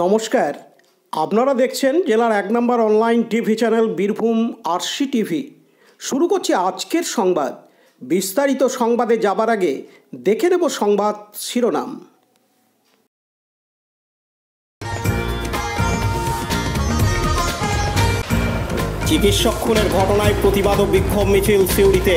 নমস্কার আপনারা দেখছেন জেলার এক নম্বর online TV channel Birbhum RC TV শুরু করছি আজকের সংবাদ বিস্তারিত সংবাদে যাবার আগে দেখে নেব সংবাদ শিরোনাম চিকিৎসক খুনের ঘটনায় প্রতিবাদ ও বিক্ষোভ মিছিল সিউড়িতে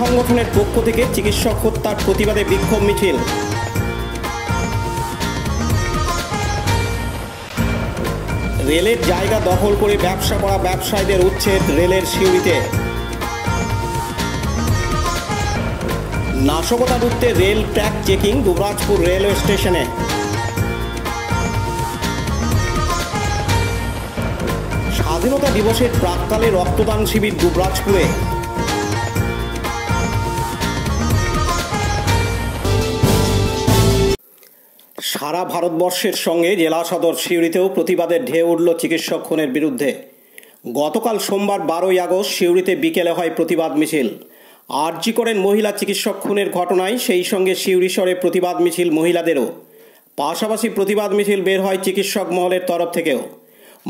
সংগঠনের পক্ষ থেকে চিকিৎসক হত্যার প্রতিবাদে বিক্ষোভ মিছিল রেলের জায়গা দখল করে ব্যবসা করা ব্যবসায়ীদের উচ্ছেদ রেলের সিউড়িতে নাশকতা রুখতে rail track checking Dubrajpur railway স্টেশনে স্বাধীনতা দিবসের প্রাককালে রক্তদান শিবির দুবরাজপুরে সারা ভারতবর্ষের সঙ্গে জেলা সদর সিউড়িতেও প্রতিবাদের ঢেউ উঠল চিকিৎসক খুনের বিরুদ্ধে গতকাল সোমবার বারোই আগস্ট সিউড়িতে বিকেলে হয় প্রতিবাদ মিছিল আরজি করেন মহিলা চিকিৎসক খুনের ঘটনায় সেই সঙ্গে সিউড়িস্বরে প্রতিবাদ মিছিল মহিলাদেরও পাশাপাশি প্রতিবাদ মিছিল বের হয় চিকিৎসক মহলের তরফ থেকেও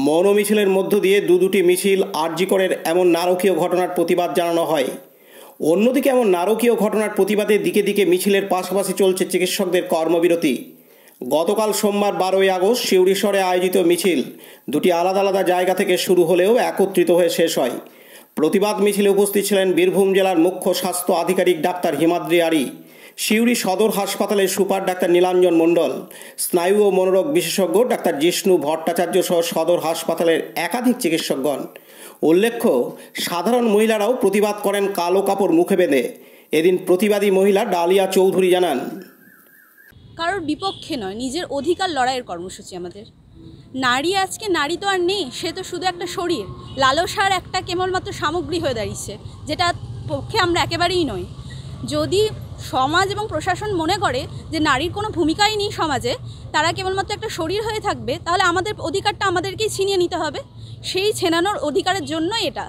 মৌন মিছিলের মধ্য দিয়ে দু দুটি মিছিল আরজি করের এমন নারকীয় ঘটনার প্রতিবাদ জানানো হয় অন্যদিকে এমন নারকীয় ঘটনার প্রতিবাদে দিকে দিকে মিছিলের পাশাপাশি চলছে চিকিৎসকদের কর্মবিরতি গতকাল সোমবার বারোই আগস্ট শিউরিশ্বরে আয়োজিত মিছিল দুটি আলাদা আলাদা জায়গা থেকে শুরু হলেও একত্রিত হয়ে শেষ হয় প্রতিবাদ মিছিলে উপস্থিত ছিলেন বীরভূম জেলার মুখ্য স্বাস্থ্য আধিকারিক ডাক্তার হিমাদ্রি আরি সিউড়ি সদর হাসপাতালের সুপার ডাক্তার নীলাঞ্জন মণ্ডল স্নায়ু ও মনোরোগ বিশেষজ্ঞ ডাক্তার জিষ্ণু ভট্টাচার্য সহ সদর হাসপাতালের একাধিক চিকিৎসকগণ উল্লেখ্য সাধারণ মহিলারাও প্রতিবাদ করেন কালো কাপড় মুখে বেঁধে এদিন প্রতিবাদী মহিলা ডালিয়া চৌধুরী জানান কারোর বিপক্ষে নয় নিজের অধিকার লড়াইয়ের কর্মসূচি আমাদের নারী আজকে নারী তো আর নেই সে তো শুধু একটা শরীর লালসার একটা কেবলমাত্র সামগ্রী হয়ে দাঁড়িয়েছে যেটা পক্ষে আমরা একেবারেই নই যদি সমাজ এবং প্রশাসন মনে করে যে নারীর কোনো ভূমিকাই নেই সমাজে তারা কেবলমাত্র একটা শরীর হয়ে থাকবে তাহলে আমাদের অধিকারটা আমাদেরকেই ছিনিয়ে নিতে হবে সেই ছেনানোর অধিকারের জন্য এটা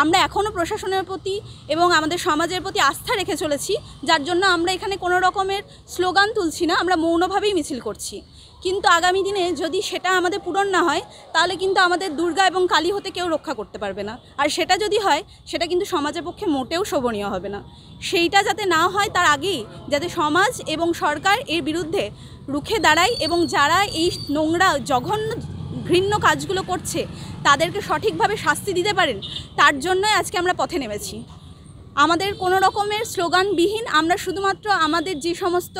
আমরা এখনও প্রশাসনের প্রতি এবং আমাদের সমাজের প্রতি আস্থা রেখে চলেছি যার জন্য আমরা এখানে কোনো রকমের স্লোগান তুলছি না আমরা মৌনভাবেই মিছিল করছি কিন্তু আগামী দিনে যদি সেটা আমাদের পূরণ না হয় তাহলে কিন্তু আমাদের দুর্গা এবং কালী হতে কেউ রক্ষা করতে পারবে না আর সেটা যদি হয় সেটা কিন্তু সমাজের পক্ষে মোটেও শোভনীয় হবে না সেইটা যাতে না হয় তার আগেই যাতে সমাজ এবং সরকার এর বিরুদ্ধে রুখে দাঁড়ায় এবং যারা এই নোংরা জঘন্য ঘৃণ্য কাজগুলো করছে তাদেরকে সঠিকভাবে শাস্তি দিতে পারেন তার জন্যই আজকে আমরা পথে নেমেছি আমাদের কোনো রকমের স্লোগানবিহীন আমরা শুধুমাত্র আমাদের যে সমস্ত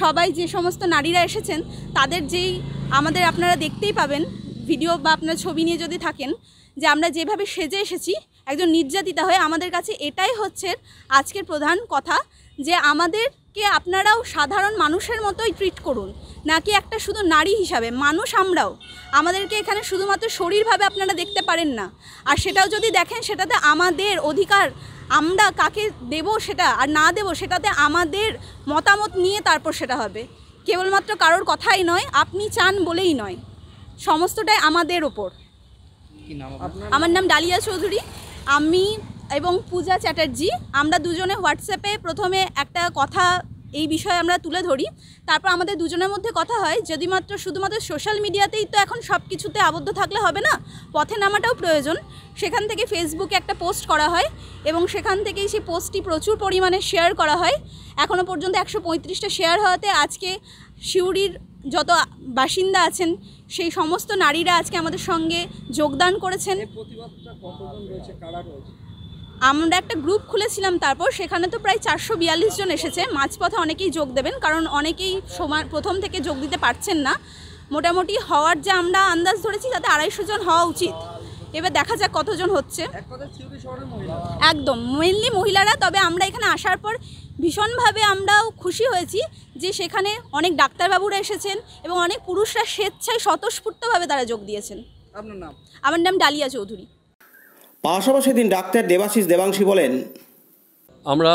সবাই যে সমস্ত নারীরা এসেছেন তাদের যেই আমাদের আপনারা দেখতেই পাবেন ভিডিও বা আপনার ছবি নিয়ে যদি থাকেন যে আমরা যেভাবে সেজে এসেছি একজন নির্যাতিতা হয়ে আমাদের কাছে এটাই হচ্ছে আজকের প্রধান কথা যে আমাদের কে আপনারাও সাধারণ মানুষের মতোই ট্রিট করুন নাকি একটা শুধু নারী হিসাবে মানুষ আমরাও আমাদেরকে এখানে শুধুমাত্র শরীরভাবে আপনারা দেখতে পারেন না আর সেটাও যদি দেখেন সেটাতে আমাদের অধিকার আমরা কাকে দেব সেটা আর না দেব সেটাতে আমাদের মতামত নিয়ে তারপর সেটা হবে কেবলমাত্র কারোর কথাই নয় আপনি চান বলেই নয় সমস্তটাই আমাদের ওপর আমার নাম ডালিয়া চৌধুরী আমি এবং পূজা চ্যাটার্জি আমরা দুজনে হোয়াটসঅ্যাপে প্রথমে একটা কথা এই বিষয়ে আমরা তুলে ধরি তারপর আমাদের দুজনের মধ্যে কথা হয় যদি মাত্র শুধুমাত্র সোশ্যাল মিডিয়াতেই তো এখন সব কিছুতে আবদ্ধ থাকলে হবে না পথে নামাটাও প্রয়োজন সেখান থেকে ফেসবুকে একটা পোস্ট করা হয় এবং সেখান থেকেই সেই পোস্টটি প্রচুর পরিমাণে শেয়ার করা হয় এখনও পর্যন্ত একশো পঁয়ত্রিশটা শেয়ার হওয়াতে আজকে শিউরির যত বাসিন্দা আছেন সেই সমস্ত নারীরা আজকে আমাদের সঙ্গে যোগদান করেছেন আমরা একটা গ্রুপ খুলেছিলাম তারপর সেখানে তো প্রায় চারশো বিয়াল্লিশ জন এসেছে মাঝপথে অনেকেই যোগ দেবেন কারণ অনেকেই সময় প্রথম থেকে যোগ দিতে পারছেন না মোটামুটি হওয়ার যে আমরা আন্দাজ ধরেছি তাতে আড়াইশো জন হওয়া উচিত এবার দেখা যাক কতজন হচ্ছে একদম মেনলি মহিলারা তবে আমরা এখানে আসার পর ভীষণভাবে আমরাও খুশি হয়েছি যে সেখানে অনেক ডাক্তারবাবুরা এসেছেন এবং অনেক পুরুষরা স্বেচ্ছায় স্বতঃস্ফূর্তভাবে তারা যোগ দিয়েছেন আপনার নাম আমার নাম ডালিয়া চৌধুরী পাশাপাশি দিন ডাক্তার দেবাশিস দেবাংশী বলেন আমরা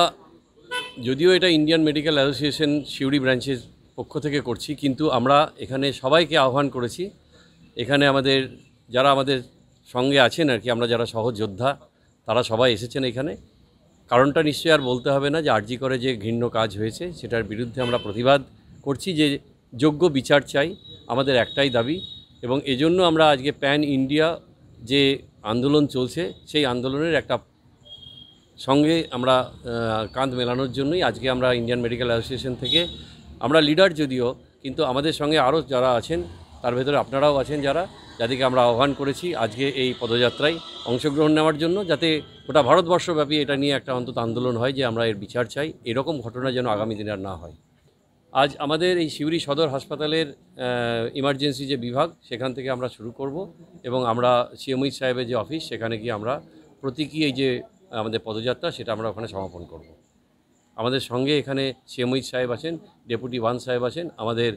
যদিও এটা ইন্ডিয়ান মেডিকেল অ্যাসোসিয়েশন শিউরি ব্রাঞ্চের পক্ষ থেকে করছি কিন্তু আমরা এখানে সবাইকে আহ্বান করেছি এখানে আমাদের যারা আমাদের সঙ্গে আছেন আর কি আমরা যারা সহযোদ্ধা তারা সবাই এসেছেন এখানে কারণটা নিশ্চয়ই আর বলতে হবে না যে আর্জি করে যে ঘৃণ্য কাজ হয়েছে সেটার বিরুদ্ধে আমরা প্রতিবাদ করছি যে যোগ্য বিচার চাই আমাদের একটাই দাবি এবং এজন্য আমরা আজকে প্যান ইন্ডিয়া যে আন্দোলন চলছে সেই আন্দোলনের একটা সঙ্গে আমরা কাঁধ মেলানোর জন্যই আজকে আমরা ইন্ডিয়ান মেডিকেল অ্যাসোসিয়েশন থেকে আমরা লিডার যদিও কিন্তু আমাদের সঙ্গে আরও যারা আছেন তার ভেতরে আপনারাও আছেন যারা যাদেরকে আমরা আহ্বান করেছি আজকে এই পদযাত্রায় অংশগ্রহণ নেওয়ার জন্য যাতে গোটা ভারতবর্ষব্যাপী এটা নিয়ে একটা অন্তত আন্দোলন হয় যে আমরা এর বিচার চাই এরকম ঘটনা যেন আগামী দিনে আর না হয় আজ আমাদের এই সিউড়ি সদর হাসপাতালের ইমার্জেন্সি যে বিভাগ সেখান থেকে আমরা শুরু করব এবং আমরা সিএমই সাহেবের যে অফিস সেখানে গিয়ে আমরা প্রতীকী এই যে আমাদের পদযাত্রা সেটা আমরা ওখানে সমাপন করব। আমাদের সঙ্গে এখানে সিএমই সাহেব আছেন ডেপুটি ওয়ান সাহেব আছেন আমাদের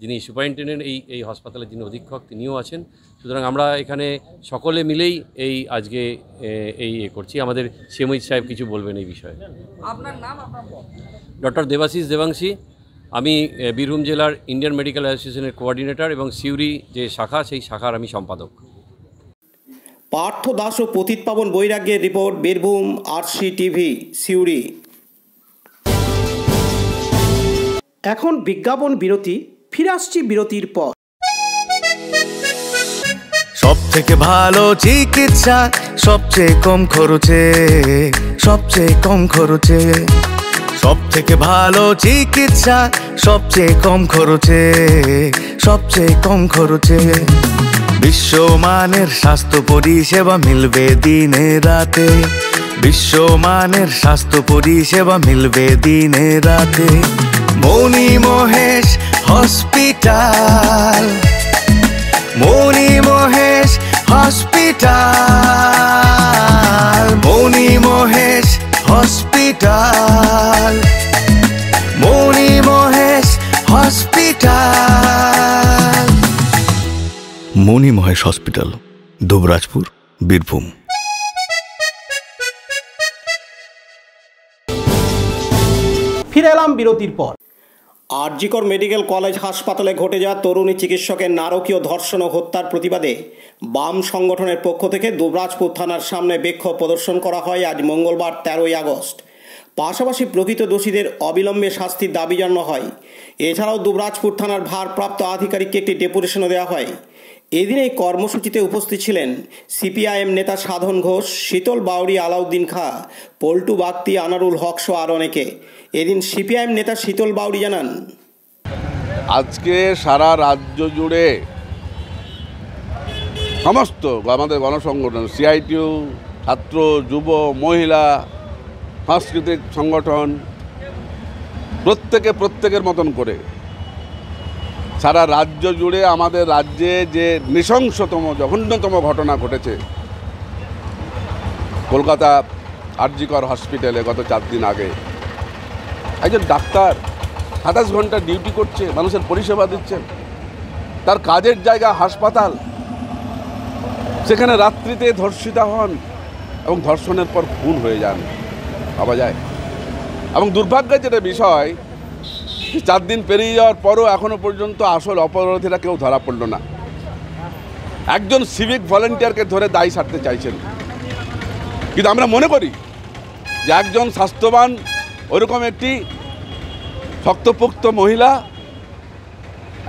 যিনি সুপারিনটেন্ডেন্ট এই এই হাসপাতালের যিনি অধীক্ষক তিনিও আছেন সুতরাং আমরা এখানে সকলে মিলেই এই আজকে এই করছি আমাদের সিএমই সাহেব কিছু বলবেন এই বিষয়ে আপনার নাম ডক্টর দেবাশিস দেবাংশী আমি বীরভূম জেলার ইন্ডিয়ান মেডিকেল অ্যাসোসিয়েশনের কোঅর্ডিনেটর এবং সিউরি যে শাখা সেই শাখার আমি সম্পাদক পার্থ দাস ও পতিত পাবন বৈরাগ্যের report Birbhum RC TV Suri এখন বিজ্ঞাপন বিরতি ফিরে আসছি বিরতির পর সব থেকে ভালো চিকিৎসা সবচেয়ে কম খরচে সবচেয়ে কম খরচে থেকে ভালো চিকিৎসা সবচেয়ে কম খরচে সবচেয়ে কম খরচে বিশ্বমানের স্বাস্থ্য পরিষেবা মিলবে দিনে রাতে বিশ্বমানের স্বাস্থ্য পরিষেবা মিলবে দিনে রাতে Moni Mahesh hospital Moni Mahesh hospital Moni Mahesh hospital Moni Mahesh hospital Moni Mahesh hospital Dubrajpur Birbhum ফিরে এলাম বিরতির পর আরজিকর মেডিকেল কলেজ হাসপাতালে ঘটে যাওয়া তরুণী চিকিৎসকের নারকীয় ধর্ষণ ও হত্যার প্রতিবাদে বাম সংগঠনের পক্ষ থেকে দুবরাজপুর থানার সামনে বিক্ষোভ প্রদর্শন করা হয় আজ মঙ্গলবার তেরোই আগস্ট পাশাপাশি প্রকৃত দোষীদের অবিলম্বে শাস্তির দাবি জানানো হয় এছাড়াও দুবরাজপুর থানার ভারপ্রাপ্ত আধিকারিককে একটি ডেপুটেশনও দেওয়া হয় এদিন এই কর্মসূচিতে উপস্থিত ছিলেন সিপিআইএম নেতা সাধন ঘোষ শীতল বাউরি আলাউদ্দিন খা পল্টু বাগতি আনারুল হক সহ আর অনেকে এদিন সিপিআইএম নেতা শীতল বাউরি জানান আজকে সারা রাজ্য জুড়ে সমস্ত আমাদের গণসংগঠন সিআইটিউ ছাত্র যুব মহিলা সাংস্কৃতিক সংগঠন প্রত্যেকে প্রত্যেকের মতন করে সারা রাজ্য জুড়ে আমাদের রাজ্যে যে নৃশংসতম জঘন্যতম ঘটনা ঘটেছে কলকাতা আরজিকর হসপিটালে গত চার দিন আগে একজন ডাক্তার সাতাশ ঘন্টা ডিউটি করছে মানুষের পরিষেবা দিচ্ছেন তার কাজের জায়গা হাসপাতাল সেখানে রাত্রিতে ধর্ষিতা হন এবং ধর্ষণের পর খুন হয়ে যান ভাবা যায় এবং দুর্ভাগ্যের যেটা বিষয় চার দিন পেরিয়ে যাওয়ার পরও এখনও পর্যন্ত আসল অপরাধীরা কেউ ধরা পড়ল না একজন সিভিক ভলেন্টিয়ারকে ধরে দায়ী সারতে চাইছেন কিন্তু আমরা মনে করি যে একজন স্বাস্থ্যবান ওরকম একটি শক্তপোক্ত মহিলা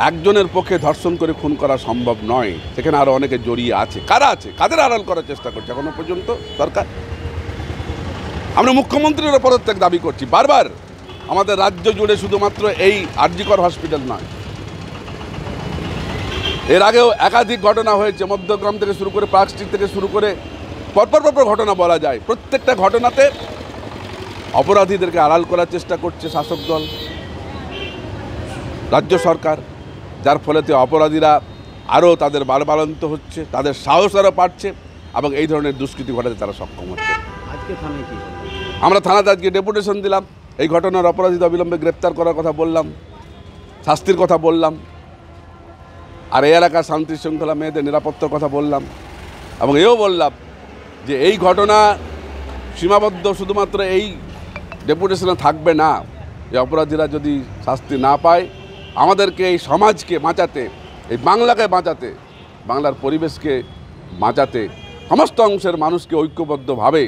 একজনের পক্ষে ধর্ষণ করে খুন করা সম্ভব নয় সেখানে আরও অনেকে জড়িয়ে আছে কারা আছে কাদের আড়াল করার চেষ্টা করছে এখনো পর্যন্ত সরকার আমরা মুখ্যমন্ত্রীর পদত্যাগ দাবি করছি বারবার আমাদের রাজ্য জুড়ে শুধুমাত্র এই আর্জিকর হসপিটাল নয় এর আগেও একাধিক ঘটনা হয়েছে মধ্যগ্রাম থেকে শুরু করে পার্ক স্ট্রিট থেকে শুরু করে পরপর পরপর ঘটনা বলা যায় প্রত্যেকটা ঘটনাতে অপরাধীদেরকে আড়াল করার চেষ্টা করছে শাসক দল রাজ্য সরকার যার ফলেতে অপরাধীরা আরও তাদের বারবারান্ত হচ্ছে তাদের সাহস আরও পাচ্ছে এবং এই ধরনের দুষ্কৃতি ঘটাতে তারা সক্ষম হচ্ছে আমরা থানাতে আজকে ডেপুটেশন দিলাম এই ঘটনার অপরাধীদের অবিলম্বে গ্রেপ্তার করার কথা বললাম শাস্তির কথা বললাম আর এই এলাকার শান্তি শৃঙ্খলা মেয়েদের নিরাপত্তার কথা বললাম এবং এও বললাম যে এই ঘটনা সীমাবদ্ধ শুধুমাত্র এই ডেপুটেশনে থাকবে না যে অপরাধীরা যদি শাস্তি না পায় আমাদেরকে এই সমাজকে বাঁচাতে এই বাংলাকে বাঁচাতে বাংলার পরিবেশকে বাঁচাতে সমস্ত অংশের মানুষকে ঐক্যবদ্ধভাবে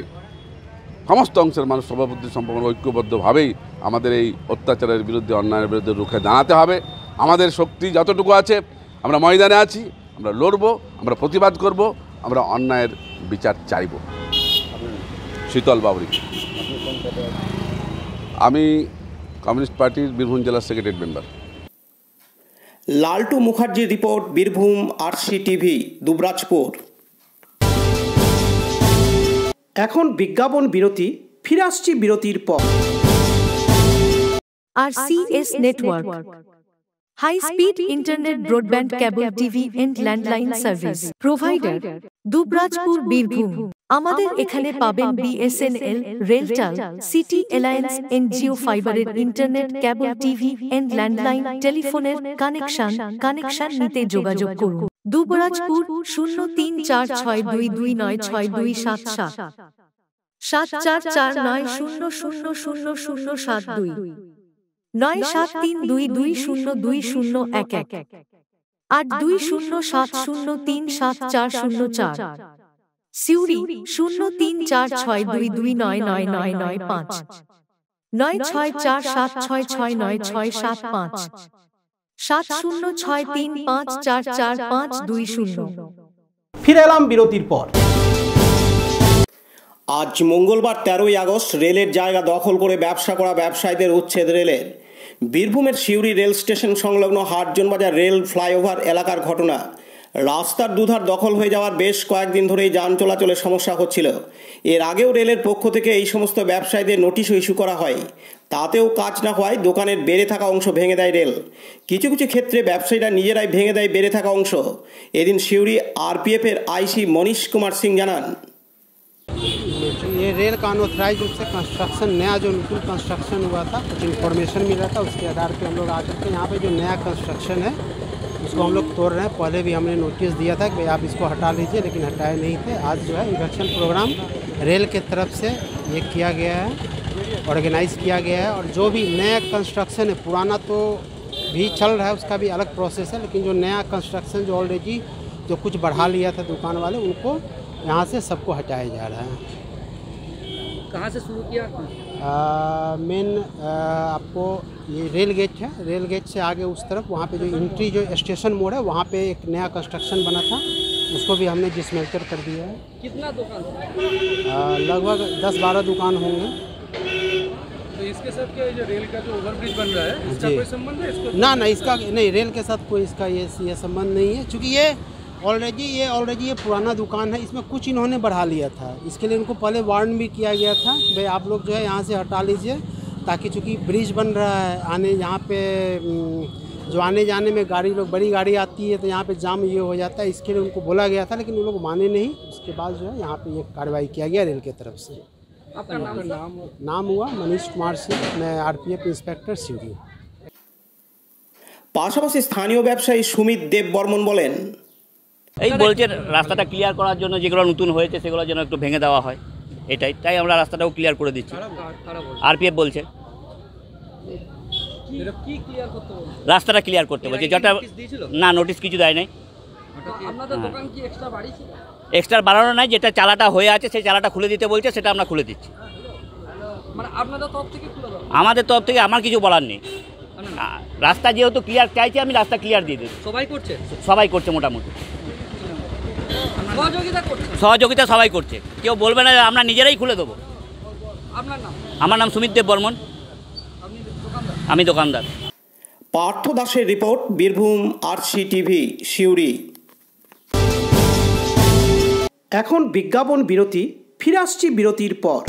সমস্ত অংশের মানুষ সভাপতি সম্পর্ক ঐক্যবদ্ধভাবেই আমাদের এই অত্যাচারের বিরুদ্ধে অন্যায়ের বিরুদ্ধে রুখে দাঁড়াতে হবে আমাদের শক্তি যতটুকু আছে আমরা ময়দানে আছি আমরা লড়ব আমরা প্রতিবাদ করব আমরা অন্যায়ের বিচার চাইব শীতল বাবরি আমি কমিউনিস্ট পার্টির বীরভূম জেলার secretary member Laltu Mukherjee report Birbhum RC TV Dubrajpur এখন বিজ্ঞাপন বিরতি ফিরে আসছি বিরতির পর R CS network high speed internet broadband cable TV and landline service provider Dubrajpur Birbhum আমাদের এখানে পাবেন BSNL RailTel city alliance NGO ফাইবারের internet cable TV and landline টেলিফোনের কানেকশন কানেকশন নিতে যোগাযোগ করুন দুবরাজপুর শূন্য তিন চার ছয় দুই দুই নয় ছয় দুই সাত সাত সাত চার চার নয় শূন্য শূন্য শূন্য শূন্য সাত দুই নয় সাত তিন দুই দুই শূন্য দুই শূন্য এক এক আট দুই শূন্য সাত শূন্য তিন সাত চার শূন্য চার সিউড়ি শূন্য তিন চার ছয় দুই দুই নয় নয় নয় নয় পাঁচ নয় ছয় চার সাত ছয় ছয় নয় ছয় সাত পাঁচ সাত শূন্য ছয় তিন পাঁচ চার চার পাঁচ দুই শূন্য ফিরে এলাম বিরতির পর আজ মঙ্গলবার তেরোই আগস্ট রেলের জায়গা দখল করে ব্যবসা করা ব্যবসায়ীদের উচ্ছেদ রেলের বীরভূমের সিউড়ি রেল স্টেশন সংলগ্ন বাজার রেল ফ্লাইওভার এলাকার ঘটনা রাস্তার দুধার দখল হয়ে যাওয়ার বেশ কয়েকদিন ধরেই যান চলাচলের সমস্যা হচ্ছিল এর আগেও রেলের পক্ষ থেকে এই সমস্ত ব্যবসায়ীদের নোটিশও ইস্যু করা হয় তাতেও কাজ না হওয়ায় দোকানের বেড়ে থাকা অংশ ভেঙে দেয় রেল কিছু কিছু ক্ষেত্রে ব্যবসায়ীরা নিজেরাই ভেঙে দেয় বেড়ে থাকা অংশ এদিন সিউড়ি এর আইসি মনীষ কুমার সিং জানান ये रेल का अनऑथराइज रूप से कंस्ट्रक्शन नया जो बिल्कुल कंस्ट्रक्शन हुआ था कुछ इन्फॉर्मेशन मिला था उसके आधार पे हम लोग आकर के यहाँ पे जो नया कंस्ट्रक्शन है उसको हम लोग तोड़ रहे हैं पहले भी हमने नोटिस दिया था कि आप इसको हटा लीजिए लेकिन हटाए नहीं थे आज जो है इंडक्शन प्रोग्राम रेल के तरफ से ये किया गया है ऑर्गेनाइज किया गया है और जो भी नया कंस्ट्रक्शन है पुराना तो भी चल रहा है उसका भी अलग प्रोसेस है लेकिन जो नया कंस्ट्रक्शन जो ऑलरेडी जो कुछ बढ़ा लिया था दुकान वाले उनको यहाँ से सबको हटाया जा रहा है कहाँ से शुरू किया मेन आपको ये रेल गेट है रेल गेट से आगे उस तरफ वहाँ पे जो एंट्री जो स्टेशन मोड़ है वहाँ पे एक नया कंस्ट्रक्शन बना था उसको भी हमने डिसमेल्चर कर दिया है कितना दुकान लगभग दस बारह दुकान होंगे तो इसके साथ क्या जो रेल का जो ओवरब्रिज बन रहा है इसका कोई संबंध है इसको ना ना इसका नहीं रेल के साथ कोई इसका ये ये संबंध नहीं है चूँकि ये ऑलरेडी ये ऑलरेडी ये पुराना दुकान है इसमें कुछ इन्होंने बढ़ा लिया था इसके लिए इनको पहले वार्न भी किया गया था कि भाई आप लोग जो है यहाँ से हटा लीजिए ताकि चूँकि ब्रिज बन रहा है आने यहाँ पे जो आने जाने में गाड़ी लोग बड़ी गाड़ी आती है तो यहाँ पे जाम ये हो जाता है इसके लिए उनको बोला गया था लेकिन वो लोग माने नहीं उसके बाद जो है यहाँ पे ये कार्रवाई किया गया रेल की तरफ से आपका नाम नाम, नाम हुआ मनीष कुमार सिंह मैं एफ इंस्पेक्टर सिटी পাশাপাশি স্থানীয় ব্যবসায়ী সুমিত দেব বর্মন বলেন এই বলছে রাস্তাটা ক্লিয়ার করার জন্য যেগুলো নতুন হয়েছে সেগুলো যেন একটু ভেঙে দেওয়া হয় এটাই তাই আমরা রাস্তাটাও ক্লিয়ার করে দিচ্ছি আরপিএফ বলছে রাস্তাটা ক্লিয়ার করতে বলছে যেটা না নোটিশ কিছু দেয় নাই এক্সট্রা হ্যাঁ। বাড়ানো নাই যেটা চালাটা হয়ে আছে সেই চালাটা খুলে দিতে বলছে সেটা আমরা খুলে দিচ্ছি হ্যাঁ, মানে আমাদের তরফ থেকে আমার কিছু বলার নেই রাস্তা যেহেতু ক্লিয়ার চাইছি আমি রাস্তা ক্লিয়ার দিয়ে দিচ্ছি সবাই করছে সবাই করছে মোটামুটি সহযোগিতা সবাই করছে কেউ বলবে না আমরা নিজেরাই খুলে দেবো আমার নাম সুমিত দেব বর্মন আমি দোকানদার পার্থ দাসের report Birbhum R TV Suri এখন বিজ্ঞাপন বিরতি ফিরে আসছি বিরতির পর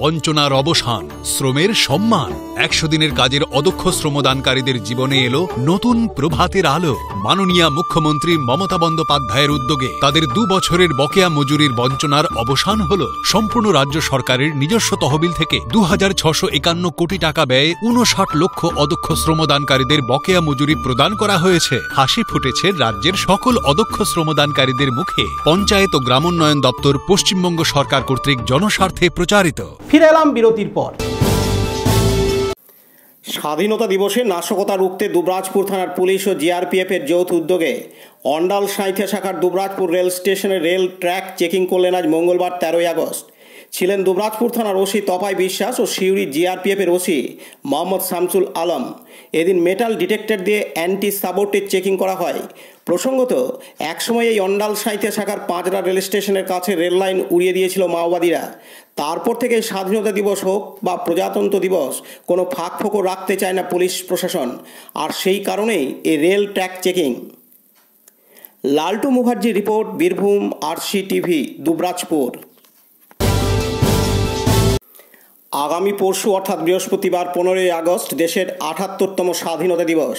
বঞ্চনার অবসান শ্রমের সম্মান একশো দিনের কাজের অদক্ষ শ্রমদানকারীদের জীবনে এলো নতুন প্রভাতের আলো মাননীয় মুখ্যমন্ত্রী মমতা বন্দ্যোপাধ্যায়ের উদ্যোগে তাদের দু বছরের বকেয়া মজুরির বঞ্চনার অবসান হল সম্পূর্ণ রাজ্য সরকারের নিজস্ব তহবিল থেকে দু কোটি টাকা ব্যয়ে উনষাট লক্ষ অদক্ষ শ্রমদানকারীদের বকেয়া মজুরি প্রদান করা হয়েছে হাসি ফুটেছে রাজ্যের সকল অদক্ষ শ্রমদানকারীদের মুখে পঞ্চায়েত ও গ্রামোন্নয়ন দপ্তর পশ্চিমবঙ্গ সরকার কর্তৃক জনস্বার্থে প্রচারিত ফিরে এলাম বিরতির পর স্বাধীনতা দিবসে নাশকতা রুখতে দুবরাজপুর থানার পুলিশ ও জিআরপিএফের যৌথ উদ্যোগে অন্ডাল সাঁথিয়া শাখার দুবরাজপুর রেল স্টেশনের রেল ট্র্যাক চেকিং করলেন আজ মঙ্গলবার তেরোই আগস্ট ছিলেন দুবরাজপুর থানার ওসি তপাই বিশ্বাস ও সিউড়ি জিআরপিএফের ওসি মোহাম্মদ শামসুল আলম এদিন মেটাল ডিটেক্টর দিয়ে অ্যান্টি সাবোটে চেকিং করা হয় প্রসঙ্গত একসময় এই অন্ডাল সাঁইতে শাখার পাঁচরা রেল স্টেশনের কাছে রেল লাইন উড়িয়ে দিয়েছিল মাওবাদীরা তারপর থেকে স্বাধীনতা দিবস হোক বা প্রজাতন্ত্র দিবস কোনো ফাঁক ফোঁকো রাখতে চায় না পুলিশ প্রশাসন আর সেই কারণেই এই রেল ট্র্যাক চেকিং লালটু মুখার্জির report Birbhum RC TV Dubrajpur আগামী পরশু অর্থাৎ বৃহস্পতিবার পনেরোই আগস্ট দেশের আঠাত্তরতম স্বাধীনতা দিবস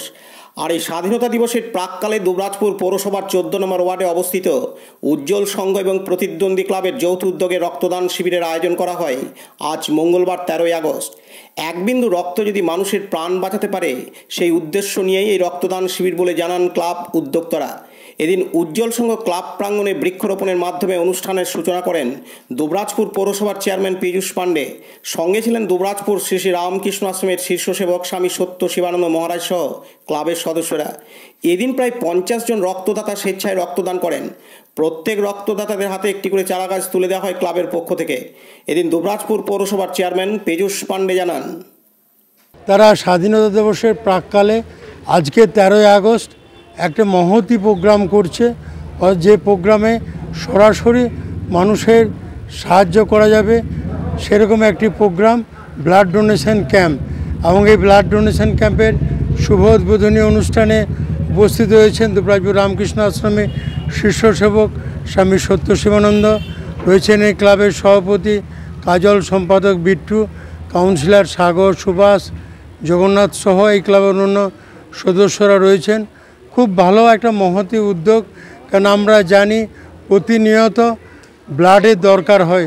আর এই স্বাধীনতা দিবসের প্রাককালে দুবরাজপুর পৌরসভার চোদ্দ নম্বর ওয়ার্ডে অবস্থিত উজ্জ্বল সংঘ এবং প্রতিদ্বন্দ্বী ক্লাবের যৌথ উদ্যোগে রক্তদান শিবিরের আয়োজন করা হয় আজ মঙ্গলবার তেরোই আগস্ট এক বিন্দু রক্ত যদি মানুষের প্রাণ বাঁচাতে পারে সেই উদ্দেশ্য নিয়েই এই রক্তদান শিবির বলে জানান ক্লাব উদ্যোক্তরা এদিন উজ্জ্বল সংঘ ক্লাব প্রাঙ্গণে বৃক্ষরোপণের মাধ্যমে অনুষ্ঠানের সূচনা করেন দুবরাজপুর পৌরসভার চেয়ারম্যান পীযুষ পাণ্ডে সঙ্গে ছিলেন দুবরাজপুর শ্রী শ্রী রামকৃষ্ণ আশ্রমের শীর্ষ সেবক স্বামী সত্য শিবানন্দ মহারাজ সহ ক্লাবের সদস্যরা এদিন প্রায় পঞ্চাশ জন রক্তদাতা স্বেচ্ছায় রক্তদান করেন প্রত্যেক রক্তদাতাদের হাতে একটি করে চারাগাছ তুলে দেওয়া হয় ক্লাবের পক্ষ থেকে এদিন দুবরাজপুর পৌরসভার চেয়ারম্যান পীযুষ পাণ্ডে জানান তারা স্বাধীনতা দিবসের প্রাককালে আজকে তেরোই আগস্ট একটা মহতি প্রোগ্রাম করছে যে প্রোগ্রামে সরাসরি মানুষের সাহায্য করা যাবে সেরকম একটি প্রোগ্রাম ব্লাড ডোনেশন ক্যাম্প এবং এই ব্লাড ডোনেশন ক্যাম্পের শুভ উদ্বোধনী অনুষ্ঠানে উপস্থিত হয়েছেন দুবরাজপুর রামকৃষ্ণ আশ্রমে শীর্ষ সেবক স্বামী সত্য শিবানন্দ রয়েছেন এই ক্লাবের সভাপতি কাজল সম্পাদক বিট্টু কাউন্সিলর সাগর সুভাষ জগন্নাথ সহ এই ক্লাবের অন্য সদস্যরা রয়েছেন খুব ভালো একটা মহতি উদ্যোগ কারণ আমরা জানি প্রতিনিয়ত ব্লাডের দরকার হয়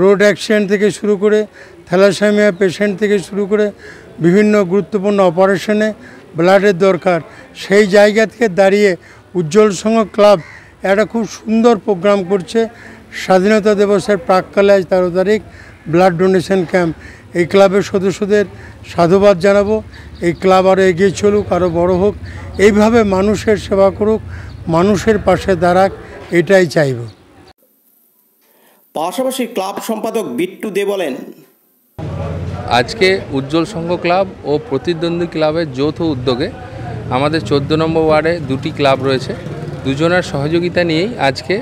রোড অ্যাক্সিডেন্ট থেকে শুরু করে থ্যালাসেমিয়া পেশেন্ট থেকে শুরু করে বিভিন্ন গুরুত্বপূর্ণ অপারেশনে ব্লাডের দরকার সেই জায়গা থেকে দাঁড়িয়ে উজ্জ্বল সংঘ ক্লাব একটা খুব সুন্দর প্রোগ্রাম করছে স্বাধীনতা দিবসের প্রাককালে আজ তেরো তারিখ ব্লাড ডোনেশন ক্যাম্প এই ক্লাবের সদস্যদের সাধুবাদ জানাবো এই ক্লাব আরও এগিয়ে চলুক আরও বড় হোক এইভাবে মানুষের সেবা করুক মানুষের পাশে দাঁড়াক এটাই চাইব পাশাপাশি ক্লাব সম্পাদক বিট্টু দে বলেন আজকে উজ্জ্বল সংঘ ক্লাব ও প্রতিদ্বন্দ্বী ক্লাবের যৌথ উদ্যোগে আমাদের চোদ্দ নম্বর ওয়ার্ডে দুটি ক্লাব রয়েছে দুজনের সহযোগিতা নিয়েই আজকে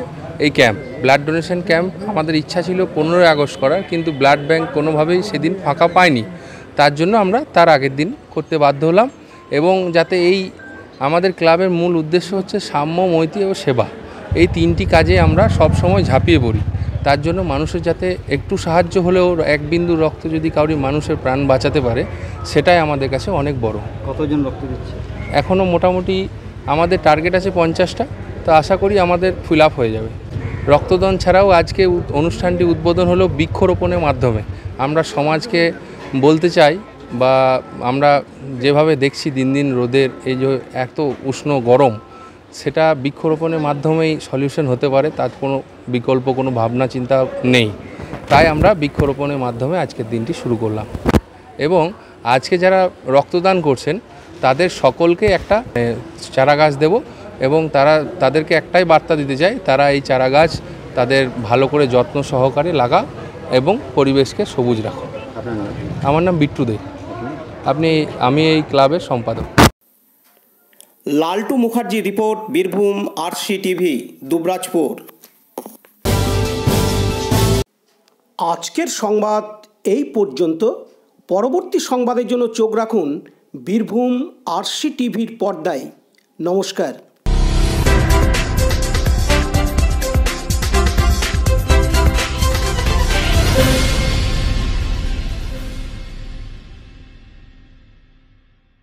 এই ক্যাম্প ব্লাড ডোনেশন ক্যাম্প আমাদের ইচ্ছা ছিল পনেরোই আগস্ট করার কিন্তু ব্লাড ব্যাংক কোনোভাবেই সেদিন ফাঁকা পায়নি তার জন্য আমরা তার আগের দিন করতে বাধ্য হলাম এবং যাতে এই আমাদের ক্লাবের মূল উদ্দেশ্য হচ্ছে সাম্য মৈত্রী ও সেবা এই তিনটি কাজে আমরা সব সময় ঝাঁপিয়ে পড়ি তার জন্য মানুষের যাতে একটু সাহায্য হলেও এক বিন্দু রক্ত যদি কাউরি মানুষের প্রাণ বাঁচাতে পারে সেটাই আমাদের কাছে অনেক বড় কতজন রক্ত দিচ্ছে এখনও মোটামুটি আমাদের টার্গেট আছে পঞ্চাশটা তো আশা করি আমাদের ফিল হয়ে যাবে রক্তদান ছাড়াও আজকে অনুষ্ঠানটি উদ্বোধন হলো বৃক্ষরোপণের মাধ্যমে আমরা সমাজকে বলতে চাই বা আমরা যেভাবে দেখছি দিন দিন রোদের এই যে এত উষ্ণ গরম সেটা বৃক্ষরোপণের মাধ্যমেই সলিউশন হতে পারে তার কোনো বিকল্প কোনো ভাবনা চিন্তা নেই তাই আমরা বৃক্ষরোপণের মাধ্যমে আজকের দিনটি শুরু করলাম এবং আজকে যারা রক্তদান করছেন তাদের সকলকে একটা চারা গাছ দেবো এবং তারা তাদেরকে একটাই বার্তা দিতে চায় তারা এই চারা গাছ তাদের ভালো করে যত্ন সহকারে লাগা এবং পরিবেশকে সবুজ রাখো আমার নাম বিট্টু দে আপনি আমি এই ক্লাবের সম্পাদক Laltu Mukherjee report Birbhum R C TV Dubrajpur আজকের সংবাদ এই পর্যন্ত পরবর্তী সংবাদের জন্য চোখ রাখুন বীরভূম সি টিভির পর্দায় নমস্কার